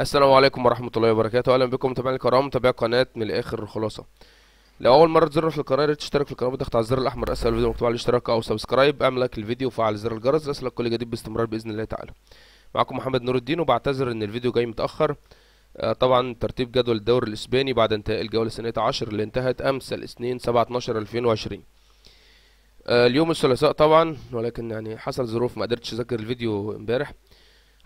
السلام عليكم ورحمة الله وبركاته أهلا بكم متابعينا الكرام متابعي قناة من الآخر الخلاصة لو أول مرة تزور في القناة تشترك في القناة وتضغط على الزر الأحمر أسفل الفيديو مكتوب عليه اشتراك أو سبسكرايب اعمل لايك للفيديو وفعل زر الجرس ليصلك كل جديد باستمرار بإذن الله تعالى معكم محمد نور الدين وبعتذر إن الفيديو جاي متأخر آه، طبعا ترتيب جدول الدوري الإسباني بعد انتهاء الجولة الثانية عشر اللي انتهت أمس الاثنين 7 12 2020 اليوم الثلاثاء طبعا ولكن يعني حصل ظروف ما قدرتش أذاكر الفيديو امبارح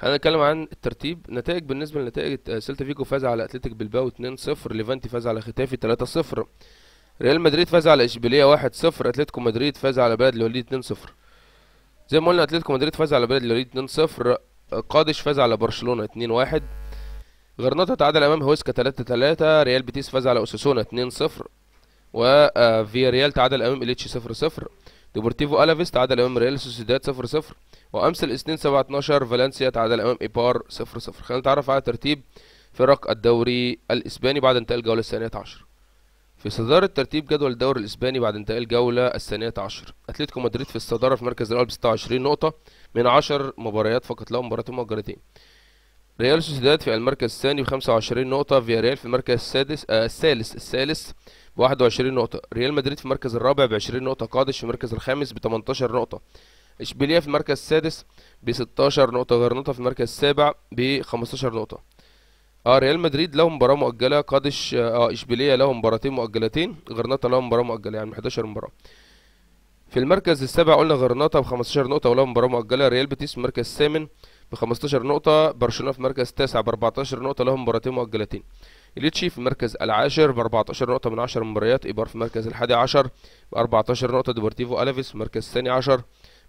هنتكلم عن الترتيب نتائج بالنسبه لنتائج آه، سيلتا فيجو فاز على اتلتيك بلباو 2-0 ليفانتي فاز على ختافي 3-0 ريال مدريد فاز على اشبيليه 1-0 اتلتيكو مدريد فاز على بلد الوليد 2-0 زي ما قلنا اتلتيكو مدريد فاز على بلد الوليد 2-0 قادش فاز على برشلونه 2-1 غرناطه تعادل امام هويسكا 3-3 ريال بيتيس فاز على اوساسونا 2-0 وفياريال آه، تعادل امام اليتش 0-0 ديبورتيفو الافيس تعادل امام ريال سوسيداد 0-0 وأمس الاثنين سبعة اتناشر فالنسيا تعادل أمام إيبار صفر صفر خلينا نتعرف على ترتيب فرق الدوري الإسباني بعد انتهاء الجولة الثانية عشر في صدارة ترتيب جدول الدوري الإسباني بعد انتهاء الجولة الثانية عشر أتلتيكو مدريد في الصدارة في المركز الأول بستة وعشرين نقطة من عشر مباريات فقط لهم مباراتين مؤجلتين ريال سوسيداد في المركز الثاني بخمسة وعشرين نقطة فيا ريال في المركز السادس آه الثالث الثالث بواحد وعشرين نقطة ريال مدريد في المركز الرابع بعشرين نقطة قادش في المركز الخامس بتمنتاشر نقطة اشبيليه في المركز السادس ب 16 نقطه غرناطه في المركز السابع ب 15 نقطه اه ريال مدريد له مباراه مؤجله قادش اه اشبيليه له مباراتين مؤجلتين غرناطه له مباراه مؤجله يعني 11 مباراه في المركز السابع قلنا غرناطه ب 15 نقطه وله مباراه مؤجله ريال بيتيس في المركز الثامن ب 15 نقطه برشلونه في المركز التاسع ب 14 نقطه له مباراتين مؤجلتين ليتشي في المركز العاشر ب 14 نقطة من 10 مباريات إيبار في المركز الحادي عشر ب 14 نقطة ديبورتيفو ألافيس في المركز الثاني عشر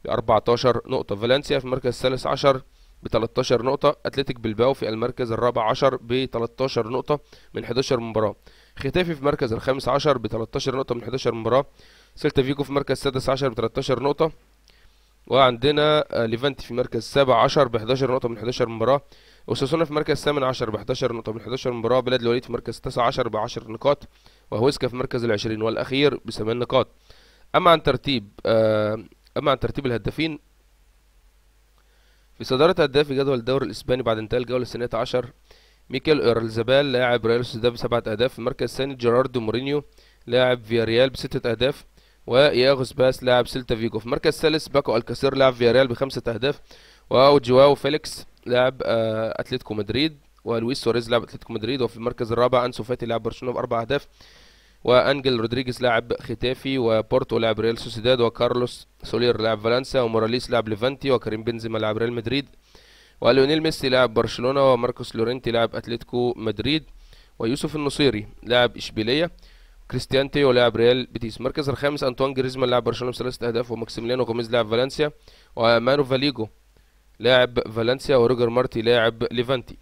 ب 14 نقطة فالنسيا في المركز الثالث عشر ب 13 نقطة أتلتيك بلباو في المركز الرابع عشر ب 13 نقطة من 11 مباراة ختافي في المركز الخامس عشر ب 13 نقطة من 11 مباراة سيلتا فيجو في المركز السادس عشر ب 13 نقطة وعندنا آه، ليفانتي في المركز السابع عشر ب 11 نقطة من 11 مباراة وساسونا في المركز الثامن عشر ب 11 نقطة من 11 مباراة بلاد الوليد في المركز التاسع عشر ب 10 نقاط وهويسكا في المركز العشرين والأخير بثمان نقاط أما عن ترتيب آه أما عن ترتيب الهدافين في صدارة هداف جدول الدوري الإسباني بعد انتهاء الجولة الثانية عشر ميكيل أرلزبال لاعب ريال سوسيداد بسبعة أهداف في المركز الثاني جيراردو مورينيو لاعب فياريال بستة أهداف وياغوس باس لاعب سيلتا فيجو في المركز الثالث باكو الكاسير لاعب فياريال بخمسة أهداف وجواو فيليكس لاعب آه، أتلتيكو مدريد ولويس سواريز لاعب أتلتيكو مدريد وفي المركز الرابع أنسو فاتي لاعب برشلونة بأربع أهداف وانجل رودريجيز لاعب ختافي وبورتو لاعب ريال سوسيداد وكارلوس سولير لاعب فالنسيا وموراليس لاعب ليفانتي وكريم بنزيما لاعب ريال مدريد وليونيل ميسي لاعب برشلونه وماركوس لورينتي لاعب اتلتيكو مدريد ويوسف النصيري لاعب اشبيليه كريستيان تيو لاعب ريال بيتيس المركز الخامس انطوان جريزمان لاعب برشلونه بثلاثه اهداف وماكسيميليانو غوميز لاعب فالنسيا ومانو فاليجو لاعب فالنسيا وروجر مارتي لاعب ليفانتي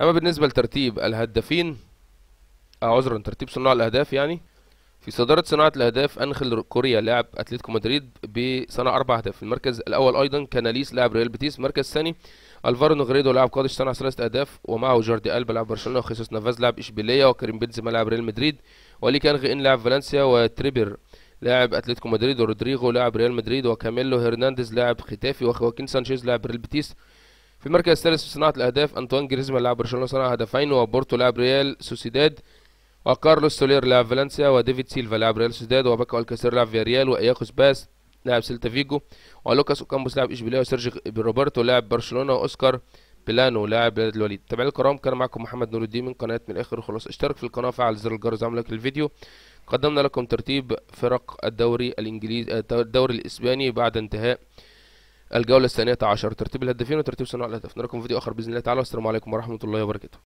اما بالنسبه لترتيب الهدافين آه عذرا ترتيب صناع الاهداف يعني في صدارة صناعة الأهداف أنخل كوريا لاعب أتلتيكو مدريد بصنع أربع أهداف المركز الأول أيضا كاناليس لاعب ريال بيتيس المركز الثاني ألفارو نغريدو لاعب قادش صنع ثلاثة أهداف ومعه جاردي ألبا لاعب برشلونة وخيسوس نافاز لاعب إشبيلية وكريم بنزيما لاعب ريال مدريد ولي كان غئن لاعب فالنسيا وتريبر لاعب أتلتيكو مدريد ورودريغو لاعب ريال مدريد وكاميلو هرنانديز لاعب ختافي وخواكين سانشيز لاعب ريال بيتيس في المركز الثالث في صناعة الأهداف أنطوان جريزمان لاعب برشلونة صنع هدفين وبورتو لاعب ريال سوسيداد وكارلوس سولير لاعب فالنسيا وديفيد سيلفا لاعب ريال سوسيداد وباكا الكاسير لاعب فياريال واياكوس باس لاعب سيلتا فيجو ولوكاس اوكامبوس لاعب اشبيليه وسيرجي روبرتو لاعب برشلونه واوسكار بلانو لاعب بلاد الوليد تابع الكرام كان معكم محمد نور الدين من قناه من الاخر خلاص اشترك في القناه وفعل زر الجرس وعمل لايك للفيديو قدمنا لكم ترتيب فرق الدوري الانجليزي آه، الدوري الاسباني بعد انتهاء الجوله الثانيه عشر ترتيب الهدافين وترتيب صناع الاهداف نراكم فيديو اخر باذن الله تعالى والسلام عليكم ورحمه الله وبركاته